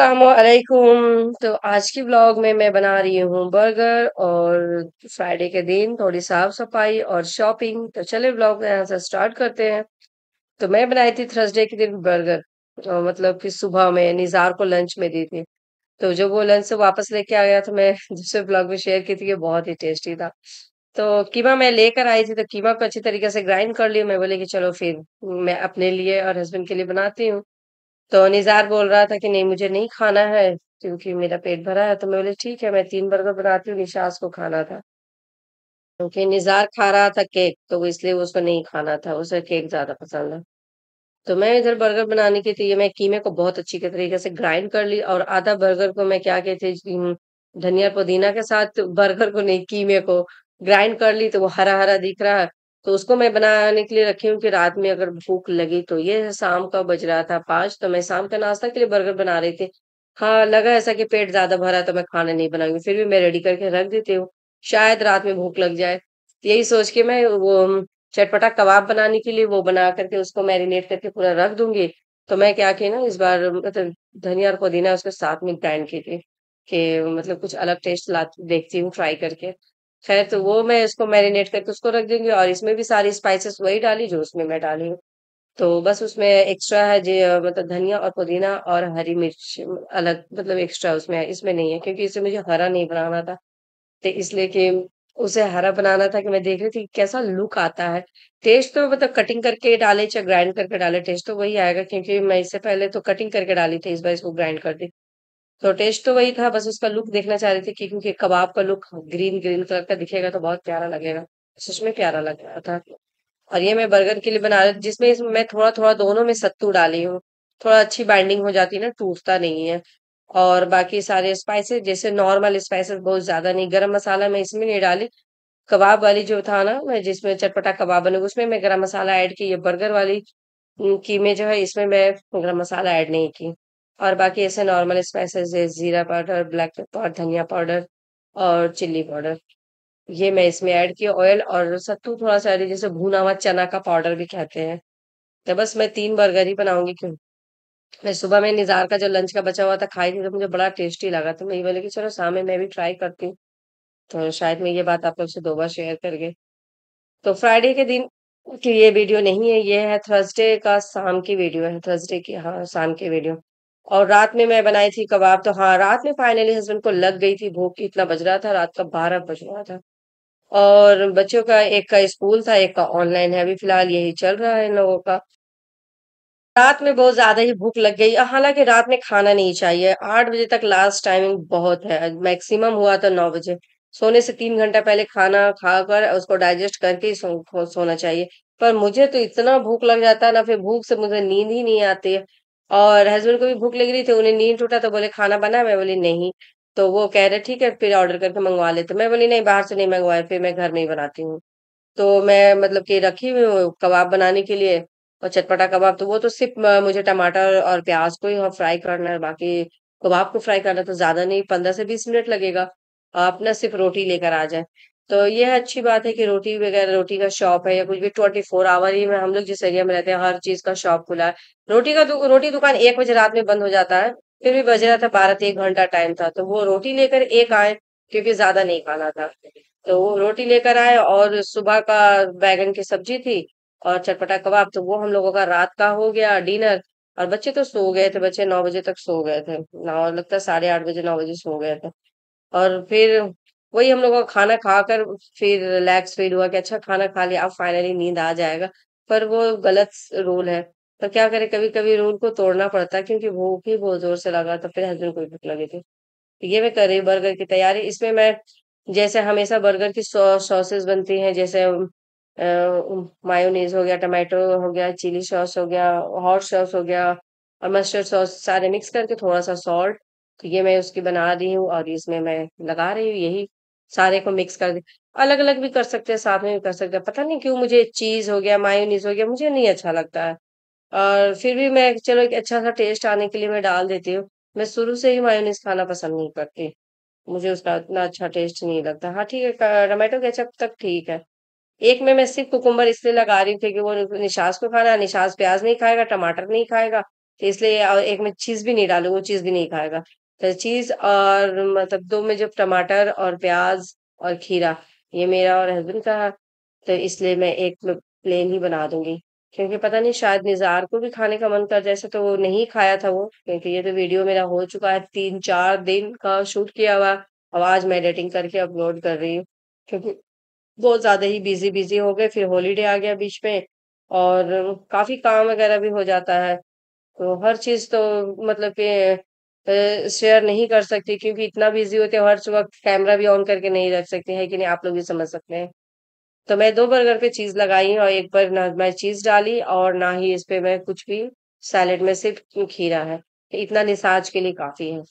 असलकुम तो आज की ब्लॉग में मैं बना रही हूँ बर्गर और फ्राइडे के दिन थोड़ी साफ सफाई और शॉपिंग तो चले ब्लॉग यहाँ से स्टार्ट करते हैं तो मैं बनाई थी थर्सडे के दिन बर्गर तो मतलब कि सुबह में निज़ार को लंच में दी थी तो जब वो लंच से वापस लेके आ गया तो मैं दूसरे ब्लॉग में शेयर की थी कि बहुत ही टेस्टी था तो कीमा मैं लेकर आई थी तो कीमा को अच्छी तरीके से ग्राइंड कर लिया मैं बोले कि चलो फिर मैं अपने लिए और हस्बैंड के लिए बनाती हूँ तो निज़ार बोल रहा था कि नहीं मुझे नहीं खाना है क्योंकि मेरा पेट भरा है तो मैं बोले ठीक है मैं तीन बर्गर बनाती हूँ निशास को खाना था क्योंकि निज़ार खा रहा था केक तो इसलिए उसको नहीं खाना था उसे केक ज़्यादा पसंद है तो मैं इधर बर्गर बनाने के लिए मैं कीमे को बहुत अच्छी तरीके से ग्राइंड कर ली और आधा बर्गर को मैं क्या कहते धनिया पुदीना के साथ बर्गर को नहीं कीमे को ग्राइंड कर ली तो वो हरा हरा दिख रहा है तो उसको मैं बनाने के लिए रखी हूँ कि रात में अगर भूख लगी तो ये शाम का बज रहा था पाँच तो मैं शाम का नाश्ता के लिए बर्गर बना रही थी हाँ लगा ऐसा कि पेट ज्यादा भरा तो मैं खाना नहीं बनाऊंगी फिर भी मैं रेडी करके रख देती हूँ शायद रात में भूख लग जाए यही सोच के मैं वो चटपटा कबाब बनाने के लिए वो बना करके उसको मैरिनेट करके पूरा रख दूंगी तो मैं क्या की ना इस बार मतलब धनिया और पुदीना उसके साथ में ग्राइंड की थी कि मतलब कुछ अलग टेस्ट ला देखती हूँ ट्राई करके खैर तो वो मैं इसको मैरिनेट करके उसको रख दूंगी और इसमें भी सारी स्पाइसेस वही डाली जो उसमें मैं डाली हूँ तो बस उसमें एक्स्ट्रा है जी मतलब धनिया और पुदीना और हरी मिर्च अलग मतलब एक्स्ट्रा उसमें है इसमें नहीं है क्योंकि इसे मुझे हरा नहीं बनाना था तो इसलिए कि उसे हरा बनाना था कि मैं देख रही थी कैसा लुक आता है टेस्ट तो मतलब कटिंग करके डाले चाहे ग्राइंड करके डाले टेस्ट तो वही आएगा क्योंकि मैं इससे पहले तो कटिंग करके डाली थी इस बार इसको ग्राइंड कर दी तो टेस्ट तो वही था बस उसका लुक देखना चाह रही थी कि क्योंकि कबाब का लुक ग्रीन ग्रीन कलर का दिखेगा तो बहुत प्यारा लगेगा बस उसमें प्यारा लग रहा था और ये मैं बर्गर के लिए बना रही जिसमें मैं थोड़ा थोड़ा दोनों में सत्तू डाली हूँ थोड़ा अच्छी बाइंडिंग हो जाती है ना टूटता नहीं है और बाकी सारे स्पाइसेस जैसे नॉर्मल स्पाइसेस बहुत ज्यादा नहीं गरम मसाला मैं इसमें नहीं डाली कबाब वाली जो था ना मैं जिसमें चटपटा कबाब बने उसमें मैं गरम मसाला ऐड की ये बर्गर वाली की में जो है इसमें मैं गरम मसाला ऐड नहीं की और बाकी ऐसे नॉर्मल स्पाइसेस जैसे ज़ीरा पाउडर ब्लैक पेपर धनिया पाउडर और चिल्ली पाउडर ये मैं इसमें ऐड किया ऑयल और सत्तू थोड़ा सा जैसे भुना हुआ चना का पाउडर भी कहते हैं तो बस मैं तीन बर्गर ही बनाऊंगी क्यों मैं सुबह में निज़ार का जो लंच का बचा हुआ था खाई थी तो मुझे बड़ा टेस्टी लगा तो मैं ये बोले कि चलो शाम में मैं भी ट्राई करती हूँ तो शायद मैं ये बात आप लोग से दो बार शेयर कर गई तो फ्राइडे के दिन की ये वीडियो नहीं है ये है थर्सडे का शाम की वीडियो है थर्सडे की हाँ शाम की वीडियो और रात में मैं बनाई थी कबाब तो हाँ रात में फाइनली हस्बैंड को लग गई थी भूख की इतना बज रहा था रात का बारह बज रहा था और बच्चों का एक का स्कूल था एक का ऑनलाइन है अभी फिलहाल यही चल रहा है इन लोगों का रात में बहुत ज्यादा ही भूख लग गई हालांकि रात में खाना नहीं चाहिए आठ बजे तक लास्ट टाइमिंग बहुत है मैक्सिमम हुआ था नौ बजे सोने से तीन घंटा पहले खाना खाकर उसको डाइजेस्ट करके ही सो, सोना चाहिए पर मुझे तो इतना भूख लग जाता है ना फिर भूख से मुझे नींद ही नहीं आती है और हस्बैंड को भी भूख लग रही थी उन्हें नींद टूटा तो बोले खाना बना मैं बोली नहीं तो वो कह रहे ठीक है फिर ऑर्डर करके मंगवा लेते तो मैं बोली नहीं बाहर से नहीं मंगवाए फिर मैं घर में ही बनाती हूँ तो मैं मतलब कि रखी हुई हूँ कबाब बनाने के लिए और चटपटा कबाब तो वो तो सिर्फ मुझे टमाटर और प्याज को ही फ्राई करना है बाकी कबाब को फ्राई करना तो ज्यादा नहीं पंद्रह से बीस मिनट लगेगा आप ना सिर्फ रोटी लेकर आ जाए तो ये अच्छी बात है कि रोटी वगैरह रोटी का शॉप है या कुछ भी ट्वेंटी फोर आवर ही में हम लोग जिस एरिया में रहते हैं हर चीज का शॉप खुला है रोटी का दु, रोटी दुकान एक बजे रात में बंद हो जाता है फिर भी बज रहा था बारह से एक घंटा टाइम था तो वो रोटी लेकर एक आए क्योंकि ज्यादा नहीं खाना था तो वो रोटी लेकर आए और सुबह का बैगन की सब्जी थी और चटपटा कबाब तो वो हम लोगों का रात का हो गया डिनर और बच्चे तो सो गए थे बच्चे नौ बजे तक सो गए थे नौ लगता है साढ़े आठ बजे नौ बजे सो गए थे और फिर वही हम लोग खाना खाकर फिर रिलैक्स फील हुआ कि अच्छा खाना खा लिया अब फाइनली नींद आ जाएगा पर वो गलत रूल है तो क्या करें कभी कभी रूल को तोड़ना पड़ता है क्योंकि भूख ही बहुत जोर से लगा तो फिर हस्बैंड को भी भूख लगी थी तो ये मैं कर रही बर्गर की तैयारी इसमें मैं जैसे हमेशा बर्गर की सॉसेस बनती हैं जैसे मायोनीज हो गया टमाटो हो गया चिली सॉस हो गया हॉट सॉस हो गया और मस्टर्ड सॉस सारे मिक्स करके थोड़ा सा सॉल्ट तो ये मैं उसकी बना रही हूँ और इसमें मैं लगा रही हूँ यही सारे को मिक्स कर दिया अलग अलग भी कर सकते हैं साथ में भी कर सकते हैं पता नहीं क्यों मुझे चीज हो गया मायूनीस हो गया मुझे नहीं अच्छा लगता है और फिर भी मैं चलो एक अच्छा सा टेस्ट आने के लिए मैं डाल देती हूँ मैं शुरू से ही मायूनीस खाना पसंद नहीं करती मुझे उसका इतना अच्छा टेस्ट नहीं लगता हाँ ठीक है टमाटो केचप तक ठीक है एक में मैं सिर्फ कुकुम्बर इसलिए लगा रही हूँ क्योंकि वो निशास को खाना निशास प्याज नहीं खाएगा टमाटर नहीं खाएगा तो इसलिए एक में चीज भी नहीं डालू वो चीज भी नहीं खाएगा चीज और मतलब दो में जब टमाटर और प्याज और खीरा ये मेरा और हस्बैंड का तो इसलिए मैं एक प्लेन ही बना दूंगी क्योंकि पता नहीं शायद निज़ार को भी खाने का मन कर जैसे तो वो नहीं खाया था वो क्योंकि ये तो वीडियो मेरा हो चुका है तीन चार दिन का शूट किया हुआ और आज मैं एडिटिंग करके अपलोड कर रही हूँ क्योंकि बहुत ज़्यादा ही बिजी बिजी हो गए फिर हॉलीडे आ गया बीच में और काफ़ी काम वगैरह भी हो जाता है तो हर चीज़ तो मतलब कि शेयर नहीं कर सकती क्योंकि इतना बिजी होते हर वक्त कैमरा भी ऑन करके नहीं रख सकते हैं कि नहीं आप लोग भी समझ सकते हैं तो मैं दो बर्गर पे चीज लगाई और एक बार ना मैं चीज डाली और ना ही इस पे मैं कुछ भी सैलेड में सिर्फ खीरा है इतना निसाज के लिए काफी है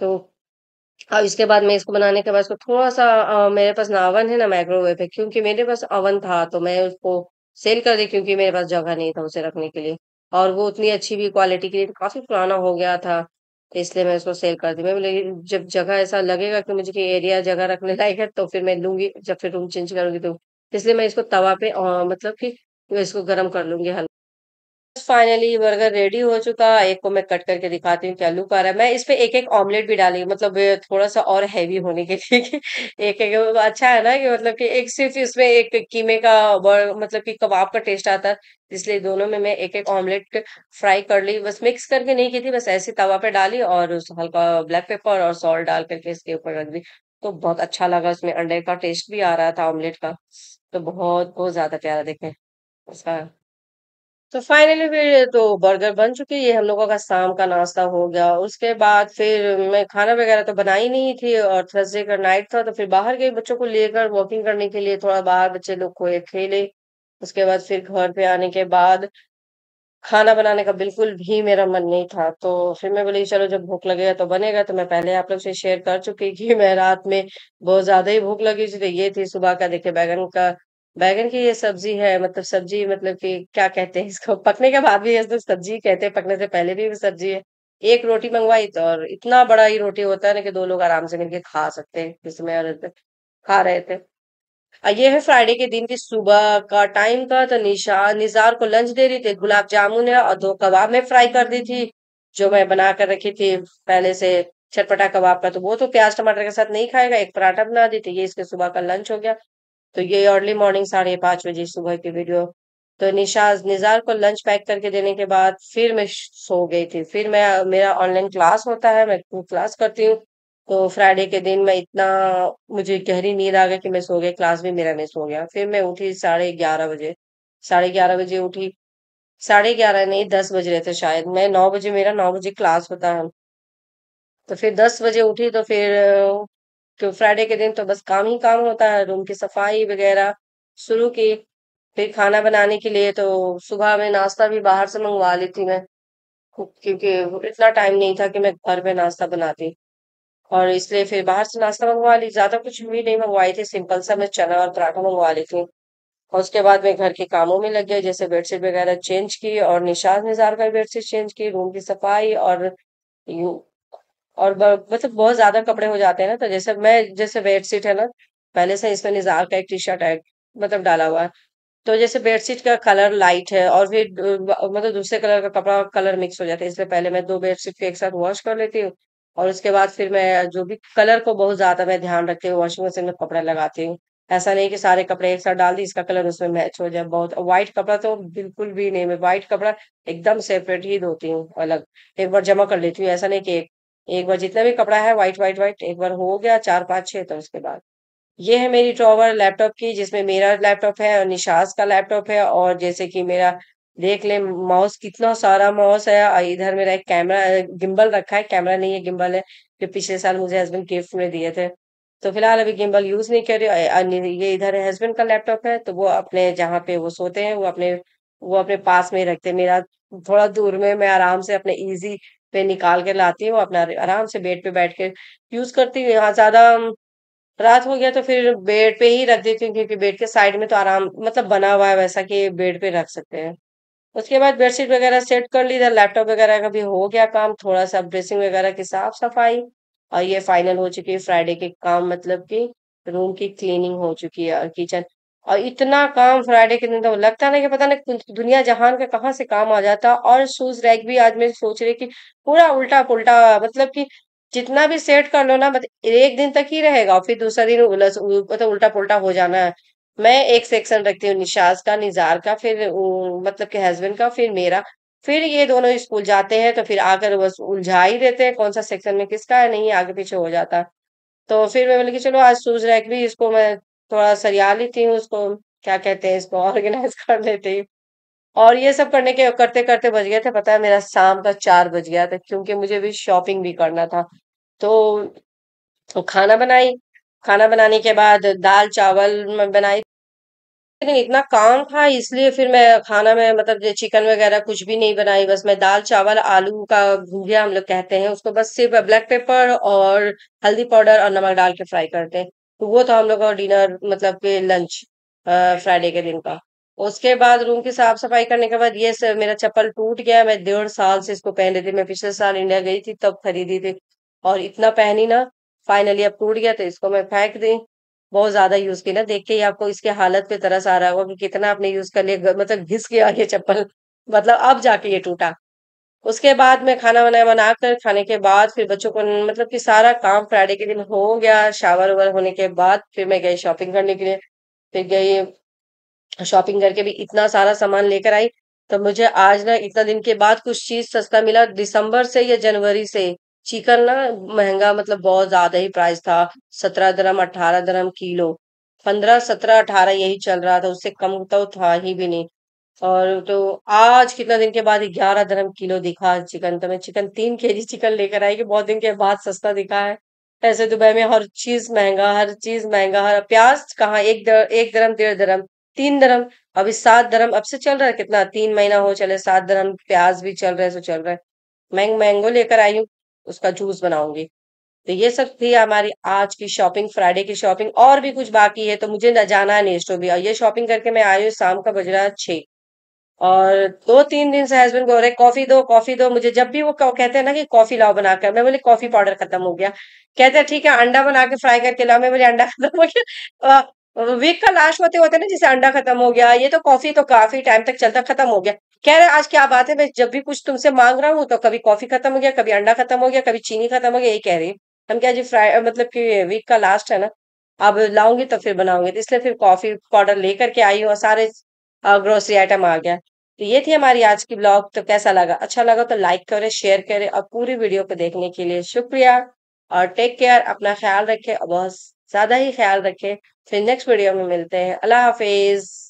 तो अब इसके बाद मैं इसको बनाने के बाद इसको थोड़ा सा आ, मेरे पास ना अवन है ना माइक्रोवेव है क्योंकि मेरे पास अवन था तो मैं उसको सेल कर दी क्योंकि मेरे पास जगह नहीं था उसे रखने के लिए और वो उतनी अच्छी भी क्वालिटी के लिए काफी पुराना हो गया था इसलिए मैं उसको सेल कर दी मैं बोले जब जगह ऐसा लगेगा कि मुझे एरिया जगह रखने लायक है तो फिर मैं लूंगी जब फिर रूम चेंज करूंगी तो इसलिए मैं इसको तवा पे आ, मतलब कि इसको गर्म कर लूंगी हल्का फाइनली बर्गर रेडी हो चुका एक को मैं कट करके दिखाती हूँ क्या लुक आ रहा है मैं इस पर एक एक ऑमलेट भी डाली मतलब थोड़ा सा और हैवी होने के लिए एक एक अच्छा है ना कि मतलब कि एक सिर्फ इसमें एक कीमे का मतलब कि कबाब का टेस्ट आता है इसलिए दोनों में मैं एक एक ऑमलेट फ्राई कर ली बस मिक्स करके नहीं की थी बस ऐसे तवा पे डाली और उस हल्का ब्लैक पेपर और सॉल्ट डाल करके इसके ऊपर रख दी तो बहुत अच्छा लगा उसमें अंडे का टेस्ट भी आ रहा था ऑमलेट का तो बहुत बहुत ज्यादा प्यारा देखें उसका तो फाइनली फिर तो बर्गर बन चुकी है ये हम लोगों का शाम का नाश्ता हो गया उसके बाद फिर मैं खाना वगैरह तो बनाई नहीं थी और थर्सडे का नाइट था तो फिर बाहर गई बच्चों को लेकर वॉकिंग करने के लिए थोड़ा बाहर बच्चे लोग को खेले उसके बाद फिर घर पे आने के बाद खाना बनाने का बिल्कुल भी मेरा मन नहीं था तो फिर मैं बोली चलो जब भूख लगेगा तो बनेगा तो मैं पहले आप लोग से शेयर कर चुकी कि मैं रात में बहुत ज्यादा ही भूख लगी थी तो ये थी सुबह का देखे बैगन का बैगन की ये सब्जी है मतलब सब्जी मतलब कि क्या कहते हैं इसको पकने के बाद भी ये तो सब्जी कहते हैं पकने से पहले भी सब्जी है एक रोटी मंगवाई तो और इतना बड़ा ही रोटी होता है ना कि दो लोग आराम से मिलके खा सकते हैं जिसमें और खा रहे थे और ये है फ्राइडे के दिन की सुबह का टाइम का तो निशा निजार को लंच दे रही थी गुलाब जामुन है और दो कबाब में फ्राई कर दी थी जो मैं बना कर रखी थी पहले से चटपटा कबाब का तो वो तो प्याज टमाटर के साथ नहीं खाएगा एक पराठा बना दी थी ये इसके सुबह का लंच हो गया तो ये अर्ली मॉर्निंग साढ़े पांच बजे सुबह की वीडियो तो निशाज निजार को लंच पैक करके देने के बाद फिर मैं सो गई थी फिर मैं मेरा ऑनलाइन क्लास होता है मैं क्लास करती हूँ तो फ्राइडे के दिन मैं इतना मुझे गहरी नींद आ गई कि मैं सो गई क्लास भी मेरा मिस हो गया फिर मैं उठी साढ़े ग्यारह बजे साढ़े ग्यारह बजे उठी साढ़े ग्यारह नहीं दस बज रहे थे शायद मैं नौ बजे मेरा नौ बजे क्लास होता है तो फिर दस बजे उठी तो फिर क्योंकि तो फ्राइडे के दिन तो बस काम ही काम होता है रूम की सफाई वगैरह शुरू की फिर खाना बनाने के लिए तो सुबह में नाश्ता भी बाहर से मंगवा लेती मैं क्योंकि इतना टाइम नहीं था कि मैं घर में नाश्ता बनाती और इसलिए फिर बाहर से नाश्ता मंगवा ली ज्यादा कुछ भी नहीं मंगवाई थी सिंपल सा मैं चना और पराठा मंगवा लेती थी और उसके बाद मैं घर के कामों में लग गया जैसे बेडशीट वगैरह चेंज की और निशाद निजार का बेडशीट चेंज की रूम की सफाई और और मतलब बहुत ज्यादा कपड़े हो जाते हैं ना तो जैसे मैं जैसे बेडशीट है ना पहले से इसमें निजार का एक टी शर्ट है मतलब डाला हुआ है तो जैसे बेडशीट का कलर लाइट है और फिर मतलब दूसरे कलर का कपड़ा कलर मिक्स हो जाता है इसलिए पहले मैं दो बेडशीट को एक साथ वॉश कर लेती हूँ और उसके बाद फिर मैं जो भी कलर को बहुत ज्यादा मैं ध्यान रखती हूँ वॉशिंग मशीन में कपड़ा लगाती हूँ ऐसा नहीं कि सारे कपड़े एक साथ डाल दी इसका कलर उसमें मैच हो जाए बहुत व्हाइट कपड़ा तो बिल्कुल भी नहीं मैं व्हाइट कपड़ा एकदम सेपरेट ही धोती हूँ अलग एक बार जमा कर लेती हूँ ऐसा नहीं कि एक एक बार जितना भी कपड़ा है व्हाइट व्हाइट व्हाइट एक बार हो गया चार पाँच छह तो उसके बाद ये है मेरी ड्रॉवर लैपटॉप की जिसमें मेरा लैपटॉप है और निशास का लैपटॉप है और जैसे कि मेरा देख ले माउस कितना सारा माउस है और इधर मेरा एक कैमरा गिम्बल रखा है कैमरा नहीं है गिम्बल है जो पिछले साल मुझे हस्बैंड गिफ्ट में दिए थे तो फिलहाल अभी गिम्बल यूज नहीं कर रही ये इधर हस्बैंड का लैपटॉप है तो वो अपने जहाँ पे वो सोते हैं वो अपने वो अपने पास में रखते हैं मेरा थोड़ा दूर में मैं आराम से अपने इजी पे निकाल के लाती हूँ अपना आराम से बेड पे बैठ के यूज करती हूँ यहाँ ज्यादा रात हो गया तो फिर बेड पे ही रख देती हूँ क्योंकि बेड के साइड में तो आराम मतलब बना हुआ है वैसा कि बेड पे रख सकते हैं उसके बाद बेडशीट वगैरह सेट कर ली लैपटॉप वगैरह का भी हो गया काम थोड़ा सा ड्रेसिंग वगैरह की साफ सफाई और ये फाइनल हो चुकी है फ्राइडे के काम मतलब कि रूम की क्लीनिंग हो चुकी है और किचन और इतना काम फ्राइडे के दिन तो लगता ना कि पता नहीं दुनिया जहान का कहाँ से काम आ जाता और शूज रैक भी आज मैं सोच रही कि पूरा उल्टा पुल्टा मतलब कि जितना भी सेट कर लो ना मतलब एक दिन तक ही रहेगा फिर दूसरा दिन मतलब उल्टा पुल्टा हो जाना है मैं एक सेक्शन रखती हूँ निशाज का निजार का फिर मतलब के हस्बैंड का फिर मेरा फिर ये दोनों स्कूल जाते हैं तो फिर आकर बस उलझा ही देते हैं कौन सा सेक्शन में किसका है नहीं आगे पीछे हो जाता तो फिर मैं बोली कि चलो आज सूज रैक भी इसको मैं थोड़ा सरिया लेती हूँ उसको क्या कहते हैं इसको ऑर्गेनाइज कर लेती हूँ और ये सब करने के करते करते बज गए थे पता है मेरा शाम का चार बज गया था क्योंकि मुझे भी शॉपिंग भी करना था तो, तो खाना बनाई खाना बनाने के बाद दाल चावल बनाई लेकिन इतना काम था इसलिए फिर मैं खाना में मतलब चिकन वगैरह कुछ भी नहीं बनाई बस मैं दाल चावल आलू का भूंजिया हम लोग कहते हैं उसको बस सिर्फ ब्लैक पेपर और हल्दी पाउडर और नमक डाल के फ्राई करते हैं तो वो था हम लोग का डिनर मतलब के लंच फ्राइडे के दिन का उसके बाद रूम की साफ सफाई करने के बाद ये सर मेरा चप्पल टूट गया मैं डेढ़ साल से इसको पहन रही थी मैं पिछले साल इंडिया गई थी तब खरीदी थी और इतना पहनी ना फाइनली अब टूट गया तो इसको मैं फेंक दी बहुत ज्यादा यूज की ना देख के ही आपको इसके हालत पे तरस आ रहा होगा कि कितना आपने यूज कर लिया मतलब घिस गया ये चप्पल मतलब अब जाके ये टूटा उसके बाद मैं खाना बनाया बनाकर खाने के बाद फिर बच्चों को मतलब कि सारा काम फ्राइडे के दिन हो गया शावर उवर होने के बाद फिर मैं गई शॉपिंग करने के लिए फिर गई शॉपिंग करके भी इतना सारा सामान लेकर आई तो मुझे आज ना इतना दिन के बाद कुछ चीज सस्ता मिला दिसंबर से या जनवरी से चिकन ना महंगा मतलब बहुत ज्यादा ही प्राइस था सत्रह दरम अठारह दरम किलो पंद्रह सत्रह अठारह यही चल रहा था उससे कम तो था ही भी नहीं और तो आज कितना दिन के बाद ग्यारह धर्म किलो दिखा चिकन तो मैं चिकन तीन के जी चिकन लेकर आई कि बहुत दिन के बाद सस्ता दिखा है ऐसे दुबई में हर चीज महंगा हर चीज महंगा हर प्याज कहाँ एक दर, एक धर्म डेढ़ धर्म तीन धर्म अभी सात धर्म अब से चल रहा है कितना तीन महीना हो चले सात धर्म प्याज भी चल रहे सो चल रहा है मैं मैंगो लेकर आई हूँ उसका जूस बनाऊंगी तो ये सब थी हमारी आज की शॉपिंग फ्राइडे की शॉपिंग और भी कुछ बाकी है तो मुझे न जाना है नेस्टो भी और ये शॉपिंग करके मैं आई हूँ शाम का बज रहा है और दो तीन दिन से हस्बैंड बोल रहे कॉफी दो कॉफी दो मुझे जब भी वो कहते हैं ना कि कॉफी लाओ बनाकर मैं बोले कॉफी पाउडर खत्म हो गया कहते हैं ठीक है अंडा बना के फ्राई करके लाओ मैं बोले अंडा खत्म हो गया वीक का लास्ट होते होते ना जैसे अंडा खत्म हो गया ये तो कॉफी तो काफी टाइम तक चलता खत्म हो गया कह रहे आज क्या बात है मैं जब भी कुछ तुमसे मांग रहा हूँ तो कभी कॉफी खत्म हो गया कभी अंडा खत्म हो गया कभी चीनी खत्म हो गया यही कह रही हम क्या जी फ्राई मतलब कि वीक का लास्ट है ना अब लाऊंगी तो फिर बनाऊंगी तो इसलिए फिर कॉफी पाउडर लेकर के आई हूँ सारे ग्रोसरी आइटम आ गया तो ये थी हमारी आज की ब्लॉग तो कैसा लगा अच्छा लगा तो लाइक करे शेयर करे और पूरी वीडियो को देखने के लिए शुक्रिया और टेक केयर अपना ख्याल रखे और बहुत ज्यादा ही ख्याल रखे फिर नेक्स्ट वीडियो में मिलते हैं अल्लाह हाफिज